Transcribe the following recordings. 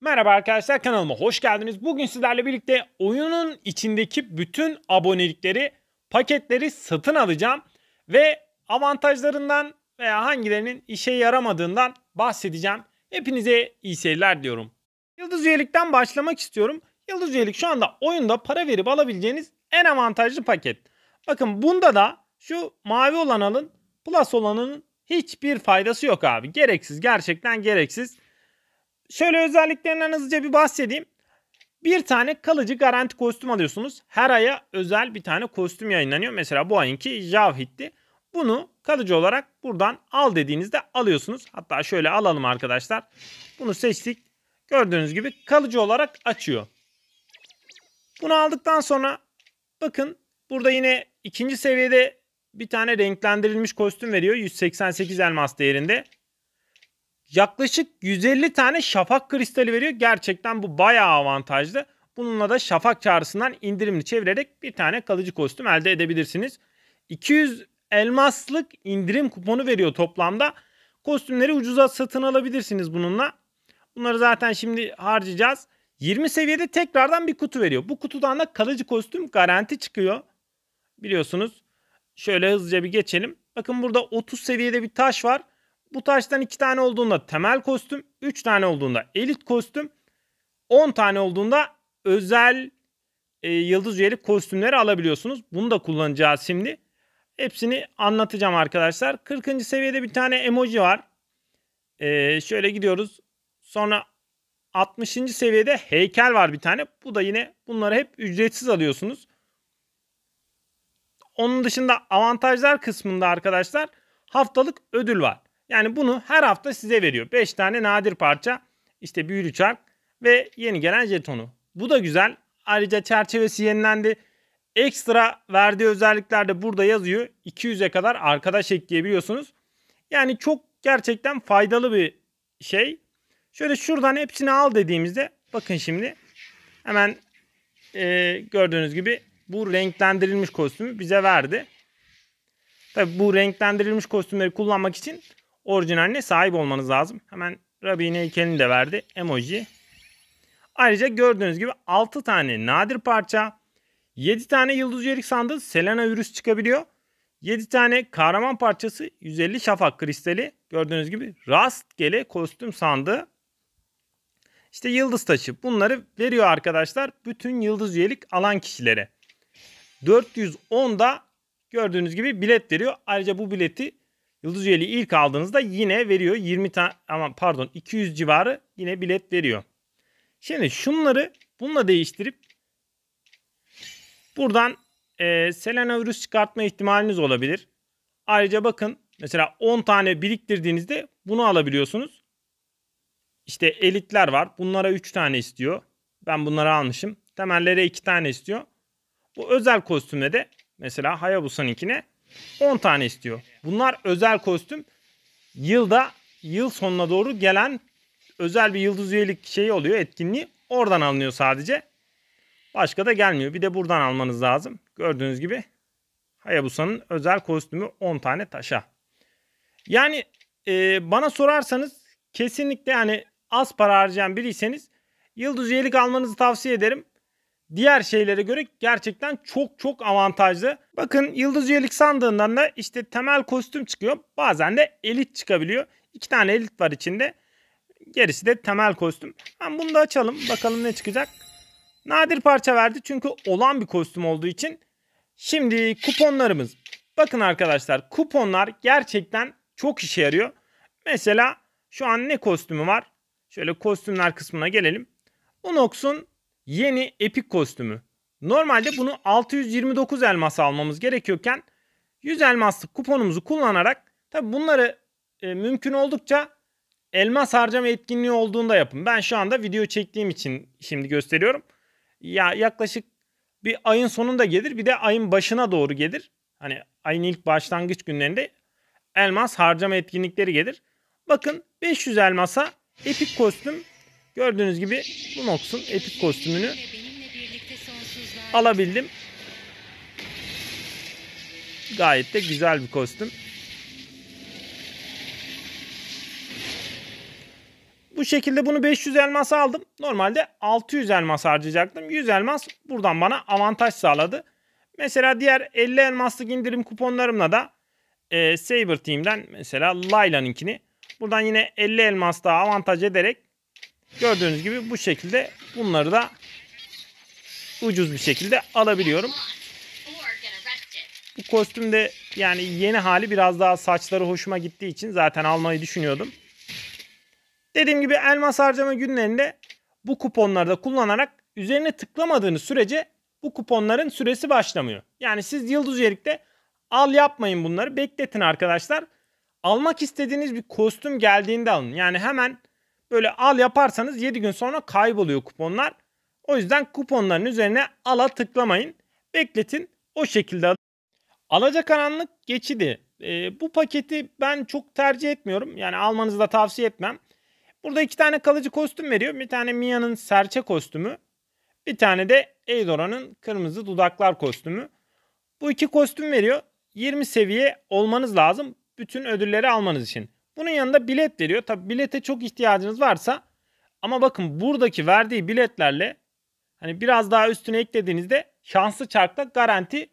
Merhaba arkadaşlar kanalıma hoş geldiniz. Bugün sizlerle birlikte oyunun içindeki bütün abonelikleri, paketleri satın alacağım ve avantajlarından veya hangilerinin işe yaramadığından bahsedeceğim. Hepinize iyi seyirler diyorum. Yıldız üyelikten başlamak istiyorum. Yıldız üyelik şu anda oyunda para verip alabileceğiniz en avantajlı paket. Bakın bunda da şu mavi olan alın, plus olanın hiçbir faydası yok abi. Gereksiz, gerçekten gereksiz. Şöyle özelliklerinden hızlıca bir bahsedeyim. Bir tane kalıcı garanti kostüm alıyorsunuz. Her aya özel bir tane kostüm yayınlanıyor. Mesela bu ayınki Javhid'di. Bunu kalıcı olarak buradan al dediğinizde alıyorsunuz. Hatta şöyle alalım arkadaşlar. Bunu seçtik. Gördüğünüz gibi kalıcı olarak açıyor. Bunu aldıktan sonra bakın burada yine ikinci seviyede bir tane renklendirilmiş kostüm veriyor. 188 elmas değerinde yaklaşık 150 tane şafak kristali veriyor. Gerçekten bu bayağı avantajlı. Bununla da şafak çağrısından indirimli çevirerek bir tane kalıcı kostüm elde edebilirsiniz. 200 elmaslık indirim kuponu veriyor toplamda. Kostümleri ucuza satın alabilirsiniz bununla. Bunları zaten şimdi harcayacağız. 20 seviyede tekrardan bir kutu veriyor. Bu kutudan da kalıcı kostüm garanti çıkıyor. Biliyorsunuz. Şöyle hızlıca bir geçelim. Bakın burada 30 seviyede bir taş var. Bu taştan 2 tane olduğunda temel kostüm, 3 tane olduğunda elit kostüm, 10 tane olduğunda özel e, yıldız üyeli kostümleri alabiliyorsunuz. Bunu da kullanacağız şimdi. Hepsini anlatacağım arkadaşlar. 40. seviyede bir tane emoji var. E, şöyle gidiyoruz. Sonra 60. seviyede heykel var bir tane. Bu da yine bunları hep ücretsiz alıyorsunuz. Onun dışında avantajlar kısmında arkadaşlar haftalık ödül var. Yani bunu her hafta size veriyor. 5 tane nadir parça işte büyülü çark ve yeni gelen jetonu. Bu da güzel. Ayrıca çerçevesi yenilendi. Ekstra verdiği özellikler de burada yazıyor. 200'e kadar arkadaş ekleyebiliyorsunuz. Yani çok gerçekten faydalı bir şey. Şöyle şuradan hepsini al dediğimizde bakın şimdi hemen e, gördüğünüz gibi bu renklendirilmiş kostümü bize verdi. Tabi bu renklendirilmiş kostümleri kullanmak için orijinaline sahip olmanız lazım. Hemen Rabbi'nin heykelini de verdi. Emoji. Ayrıca gördüğünüz gibi 6 tane nadir parça, 7 tane yıldız üyelik sandığı Selena virüs çıkabiliyor. 7 tane kahraman parçası 150 şafak kristali. Gördüğünüz gibi rastgele kostüm sandığı. İşte yıldız taşı bunları veriyor arkadaşlar bütün yıldız üyelik alan kişilere. 410 da gördüğünüz gibi bilet veriyor. Ayrıca bu bileti Yıldız üyeliği ilk aldığınızda yine veriyor 20 tane ama pardon 200 civarı yine bilet veriyor. Şimdi şunları bununla değiştirip buradan e, selenovirüs çıkartma ihtimaliniz olabilir. Ayrıca bakın mesela 10 tane biriktirdiğinizde bunu alabiliyorsunuz. İşte elitler var. Bunlara 3 tane istiyor. Ben bunları almışım. Temellere 2 tane istiyor. Bu özel kostümde de mesela Hayabusa'nınkine 10 tane istiyor. Bunlar özel kostüm. Yılda yıl sonuna doğru gelen özel bir yıldız üyelik şeyi oluyor etkinliği. Oradan alınıyor sadece. Başka da gelmiyor. Bir de buradan almanız lazım. Gördüğünüz gibi Hayabusa'nın özel kostümü 10 tane taşa. Yani e, bana sorarsanız kesinlikle yani az para harcayan biriyseniz yıldız üyelik almanızı tavsiye ederim diğer şeylere göre gerçekten çok çok avantajlı. Bakın yıldız üyelik sandığından da işte temel kostüm çıkıyor. Bazen de elit çıkabiliyor. İki tane elit var içinde. Gerisi de temel kostüm. Ben bunu da açalım. Bakalım ne çıkacak. Nadir parça verdi çünkü olan bir kostüm olduğu için. Şimdi kuponlarımız. Bakın arkadaşlar kuponlar gerçekten çok işe yarıyor. Mesela şu an ne kostümü var? Şöyle kostümler kısmına gelelim. Unox'un Yeni epik kostümü. Normalde bunu 629 elmas almamız gerekiyorken 100 elmaslık kuponumuzu kullanarak tabi bunları e, mümkün oldukça elmas harcama etkinliği olduğunda yapın. Ben şu anda video çektiğim için şimdi gösteriyorum. Ya yaklaşık bir ayın sonunda gelir bir de ayın başına doğru gelir. Hani ayın ilk başlangıç günlerinde elmas harcama etkinlikleri gelir. Bakın 500 elmasa epik kostüm Gördüğünüz gibi bu Nox'un etik kostümünü alabildim. Gayet de güzel bir kostüm. Bu şekilde bunu 500 elmas aldım. Normalde 600 elmas harcayacaktım. 100 elmas buradan bana avantaj sağladı. Mesela diğer 50 elmaslık indirim kuponlarımla da e, Saber Team'den mesela Layla'nınkini buradan yine 50 elmas daha avantaj ederek Gördüğünüz gibi bu şekilde bunları da ucuz bir şekilde alabiliyorum. Bu kostüm de yani yeni hali biraz daha saçları hoşuma gittiği için zaten almayı düşünüyordum. Dediğim gibi elmas harcama günlerinde bu kuponları da kullanarak üzerine tıklamadığınız sürece bu kuponların süresi başlamıyor. Yani siz Yıldız Yerik'te al yapmayın bunları bekletin arkadaşlar. Almak istediğiniz bir kostüm geldiğinde alın. Yani hemen Böyle al yaparsanız 7 gün sonra kayboluyor kuponlar. O yüzden kuponların üzerine ala tıklamayın. Bekletin o şekilde. alaca Alacakaranlık geçidi. E, bu paketi ben çok tercih etmiyorum. Yani almanızı da tavsiye etmem. Burada iki tane kalıcı kostüm veriyor. Bir tane Mia'nın serçe kostümü. Bir tane de Eidora'nın kırmızı dudaklar kostümü. Bu iki kostüm veriyor. 20 seviye olmanız lazım. Bütün ödülleri almanız için. Bunun yanında bilet veriyor. Tabi bilete çok ihtiyacınız varsa ama bakın buradaki verdiği biletlerle hani biraz daha üstüne eklediğinizde şanslı çarkta garanti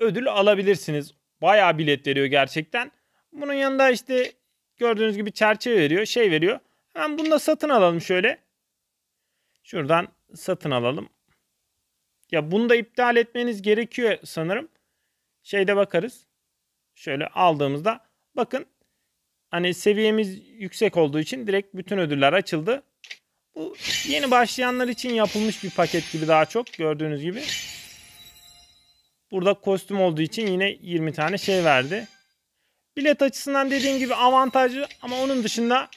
ödül alabilirsiniz. Bayağı bilet veriyor gerçekten. Bunun yanında işte gördüğünüz gibi çerçeve veriyor, şey veriyor. Hemen bunu da satın alalım şöyle. Şuradan satın alalım. Ya bunu da iptal etmeniz gerekiyor sanırım. Şeyde bakarız. Şöyle aldığımızda bakın hani seviyemiz yüksek olduğu için direkt bütün ödüller açıldı. Bu yeni başlayanlar için yapılmış bir paket gibi daha çok gördüğünüz gibi. Burada kostüm olduğu için yine 20 tane şey verdi. Bilet açısından dediğim gibi avantajlı ama onun dışında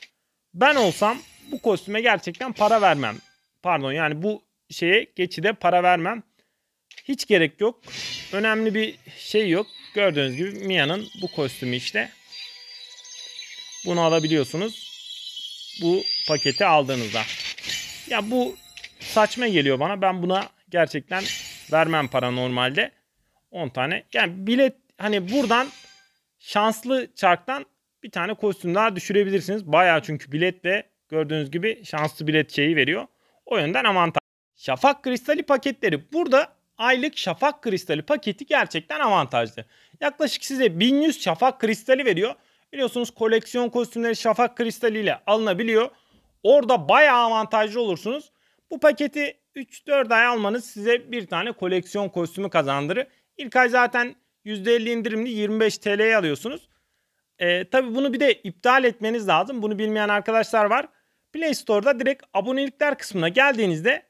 ben olsam bu kostüme gerçekten para vermem. Pardon yani bu şeye geçide para vermem. Hiç gerek yok. Önemli bir şey yok. Gördüğünüz gibi Mia'nın bu kostümü işte. Bunu alabiliyorsunuz. Bu paketi aldığınızda. Ya bu saçma geliyor bana. Ben buna gerçekten vermem para normalde. 10 tane. Yani bilet hani buradan şanslı çarktan bir tane kostüm daha düşürebilirsiniz. bayağı çünkü bilet biletle gördüğünüz gibi şanslı bilet şeyi veriyor. O yönden avantaj. Şafak kristali paketleri. Burada aylık şafak kristali paketi gerçekten avantajlı. Yaklaşık size 1100 şafak kristali veriyor. Biliyorsunuz koleksiyon kostümleri şafak kristaliyle alınabiliyor. Orada bayağı avantajlı olursunuz. Bu paketi 3-4 ay almanız size bir tane koleksiyon kostümü kazandırır. İlk ay zaten %50 indirimli 25 TL'ye alıyorsunuz. Ee, tabii bunu bir de iptal etmeniz lazım. Bunu bilmeyen arkadaşlar var. Play Store'da direkt abonelikler kısmına geldiğinizde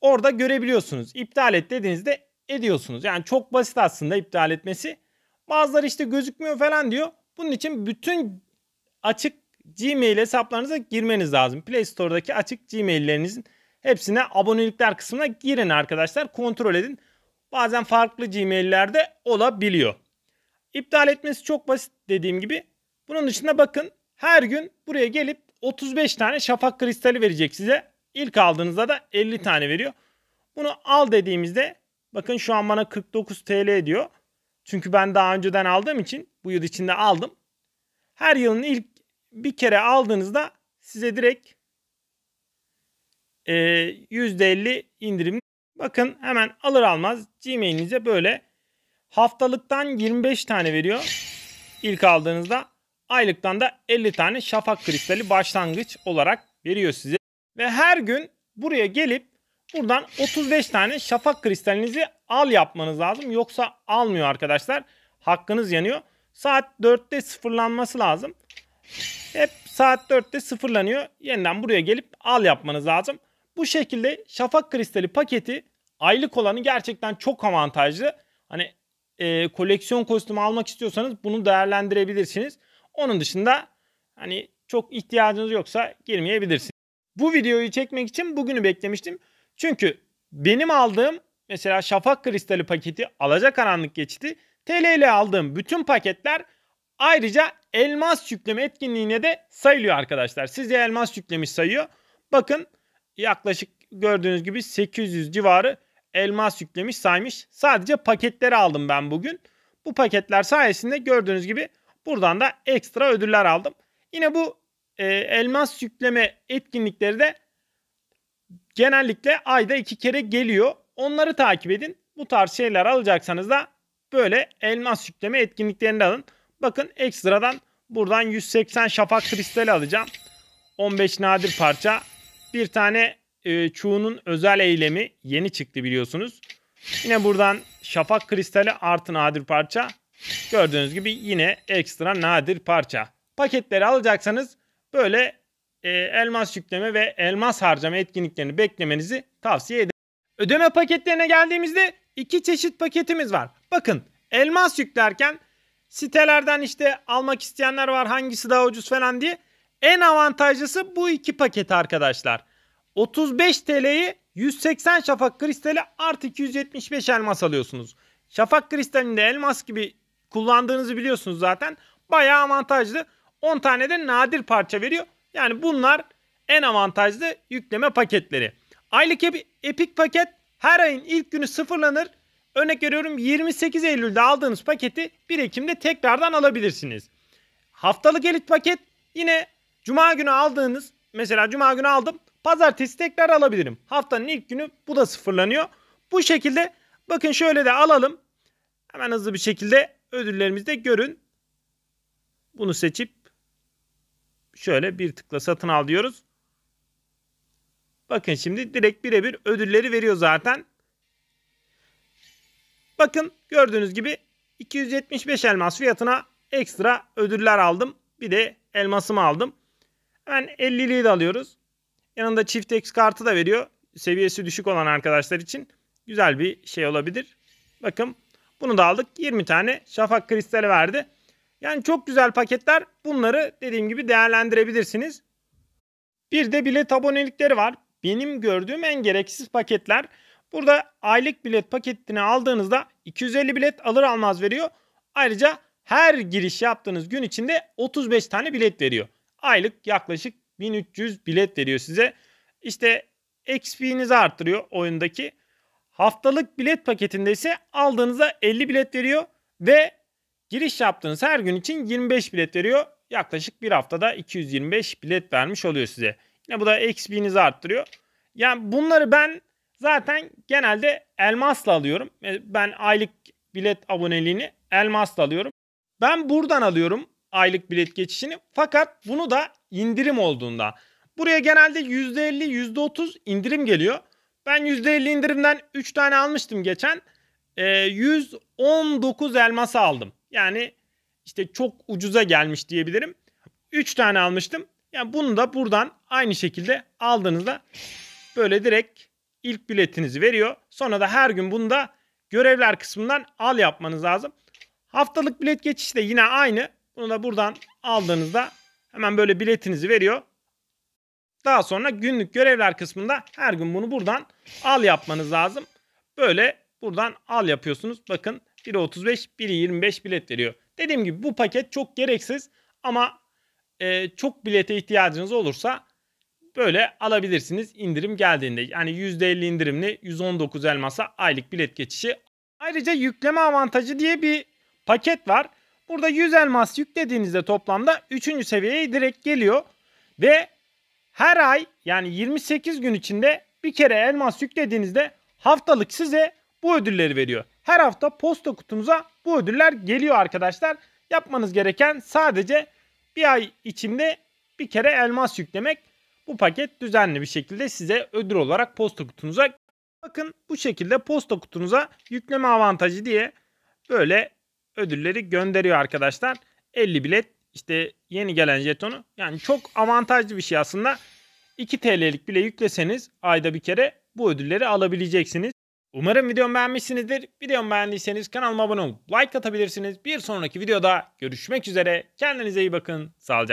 orada görebiliyorsunuz. İptal et dediğinizde ediyorsunuz. Yani çok basit aslında iptal etmesi. Bazıları işte gözükmüyor falan diyor. Bunun için bütün açık Gmail hesaplarınıza girmeniz lazım. Play Store'daki açık Gmail'lerinizin hepsine abonelikler kısmına girin arkadaşlar. Kontrol edin. Bazen farklı Gmail'lerde olabiliyor. İptal etmesi çok basit dediğim gibi. Bunun dışında bakın her gün buraya gelip 35 tane şafak kristali verecek size. İlk aldığınızda da 50 tane veriyor. Bunu al dediğimizde bakın şu an bana 49 TL diyor. Çünkü ben daha önceden aldığım için bu yıl içinde aldım. Her yılın ilk bir kere aldığınızda size direkt e, %50 indirim. Bakın hemen alır almaz Gmail'inize böyle haftalıktan 25 tane veriyor. İlk aldığınızda aylıktan da 50 tane şafak kristali başlangıç olarak veriyor size. Ve her gün buraya gelip Buradan 35 tane şafak kristalinizi al yapmanız lazım. Yoksa almıyor arkadaşlar. Hakkınız yanıyor. Saat 4'te sıfırlanması lazım. Hep saat 4'te sıfırlanıyor. Yeniden buraya gelip al yapmanız lazım. Bu şekilde şafak kristali paketi aylık olanı gerçekten çok avantajlı. Hani e, koleksiyon kostümü almak istiyorsanız bunu değerlendirebilirsiniz. Onun dışında hani çok ihtiyacınız yoksa girmeyebilirsiniz. Bu videoyu çekmek için bugünü beklemiştim. Çünkü benim aldığım mesela şafak kristali paketi alacakaranlık geçti. TL ile aldığım bütün paketler ayrıca elmas yükleme etkinliğine de sayılıyor arkadaşlar. Size elmas yüklemiş sayıyor. Bakın yaklaşık gördüğünüz gibi 800 civarı elmas yüklemiş saymış. Sadece paketleri aldım ben bugün. Bu paketler sayesinde gördüğünüz gibi buradan da ekstra ödüller aldım. Yine bu e, elmas yükleme etkinlikleri de genellikle ayda iki kere geliyor. Onları takip edin. Bu tarz şeyler alacaksanız da böyle elmas yükleme etkinliklerini alın. Bakın ekstradan buradan 180 şafak kristali alacağım. 15 nadir parça. Bir tane e, çuğunun özel eylemi yeni çıktı biliyorsunuz. Yine buradan şafak kristali artı nadir parça. Gördüğünüz gibi yine ekstra nadir parça. Paketleri alacaksanız böyle e, elmas yükleme ve elmas harcama etkinliklerini beklemenizi tavsiye ederim. Ödeme paketlerine geldiğimizde iki çeşit paketimiz var. Bakın elmas yüklerken sitelerden işte almak isteyenler var hangisi daha ucuz falan diye. En avantajlısı bu iki paket arkadaşlar. 35 TL'yi 180 şafak kristali artı 275 elmas alıyorsunuz. Şafak kristalinde elmas gibi kullandığınızı biliyorsunuz zaten. Bayağı avantajlı. 10 tane de nadir parça veriyor. Yani bunlar en avantajlı yükleme paketleri. Aylık Epic paket her ayın ilk günü sıfırlanır. Örnek veriyorum 28 Eylül'de aldığınız paketi 1 Ekim'de tekrardan alabilirsiniz. Haftalık elit paket yine cuma günü aldığınız mesela cuma günü aldım pazartesi tekrar alabilirim. Haftanın ilk günü bu da sıfırlanıyor. Bu şekilde bakın şöyle de alalım. Hemen hızlı bir şekilde ödüllerimizde görün. Bunu seçip şöyle bir tıkla satın al diyoruz. Bakın şimdi direkt birebir ödülleri veriyor zaten. Bakın gördüğünüz gibi 275 elmas fiyatına ekstra ödüller aldım. Bir de elmasımı aldım. Hemen 50'liği de alıyoruz. Yanında çift X kartı da veriyor. Seviyesi düşük olan arkadaşlar için güzel bir şey olabilir. Bakın bunu da aldık. 20 tane şafak kristali verdi. Yani çok güzel paketler. Bunları dediğim gibi değerlendirebilirsiniz. Bir de bilet abonelikleri var. Benim gördüğüm en gereksiz paketler. Burada aylık bilet paketini aldığınızda 250 bilet alır almaz veriyor. Ayrıca her giriş yaptığınız gün içinde 35 tane bilet veriyor. Aylık yaklaşık 1300 bilet veriyor size. İşte XP'nizi arttırıyor oyundaki. Haftalık bilet paketinde ise aldığınızda 50 bilet veriyor ve Giriş yaptığınız her gün için 25 bilet veriyor. Yaklaşık bir haftada 225 bilet vermiş oluyor size. Yine bu da XP'nizi arttırıyor. Yani bunları ben zaten genelde elmasla alıyorum. E, ben aylık bilet aboneliğini elmasla alıyorum. Ben buradan alıyorum aylık bilet geçişini. Fakat bunu da indirim olduğunda. Buraya genelde %50, %30 indirim geliyor. Ben %50 indirimden 3 tane almıştım geçen. 119 e, elmas aldım. Yani işte çok ucuza gelmiş diyebilirim. 3 tane almıştım. Yani bunu da buradan aynı şekilde aldığınızda böyle direkt ilk biletinizi veriyor. Sonra da her gün bunu da görevler kısmından al yapmanız lazım. Haftalık bilet geçişi de yine aynı. Bunu da buradan aldığınızda hemen böyle biletinizi veriyor. Daha sonra günlük görevler kısmında her gün bunu buradan al yapmanız lazım. Böyle buradan al yapıyorsunuz. Bakın biri 35, biri 25 bilet veriyor. Dediğim gibi bu paket çok gereksiz ama e, çok bilete ihtiyacınız olursa böyle alabilirsiniz indirim geldiğinde. Yani %50 indirimli 119 elmasa aylık bilet geçişi. Ayrıca yükleme avantajı diye bir paket var. Burada 100 elmas yüklediğinizde toplamda 3. seviyeye direkt geliyor. Ve her ay yani 28 gün içinde bir kere elmas yüklediğinizde haftalık size bu ödülleri veriyor. Her hafta posta kutunuza bu ödüller geliyor arkadaşlar. Yapmanız gereken sadece bir ay içinde bir kere elmas yüklemek. Bu paket düzenli bir şekilde size ödül olarak posta kutunuza bakın bu şekilde posta kutunuza yükleme avantajı diye böyle ödülleri gönderiyor arkadaşlar. 50 bilet işte yeni gelen jetonu yani çok avantajlı bir şey aslında. 2 TL'lik bile yükleseniz ayda bir kere bu ödülleri alabileceksiniz. Umarım videomu beğenmişsinizdir. Videomu beğendiyseniz kanalıma abone olup like atabilirsiniz. Bir sonraki videoda görüşmek üzere. Kendinize iyi bakın. Sağlıcakla.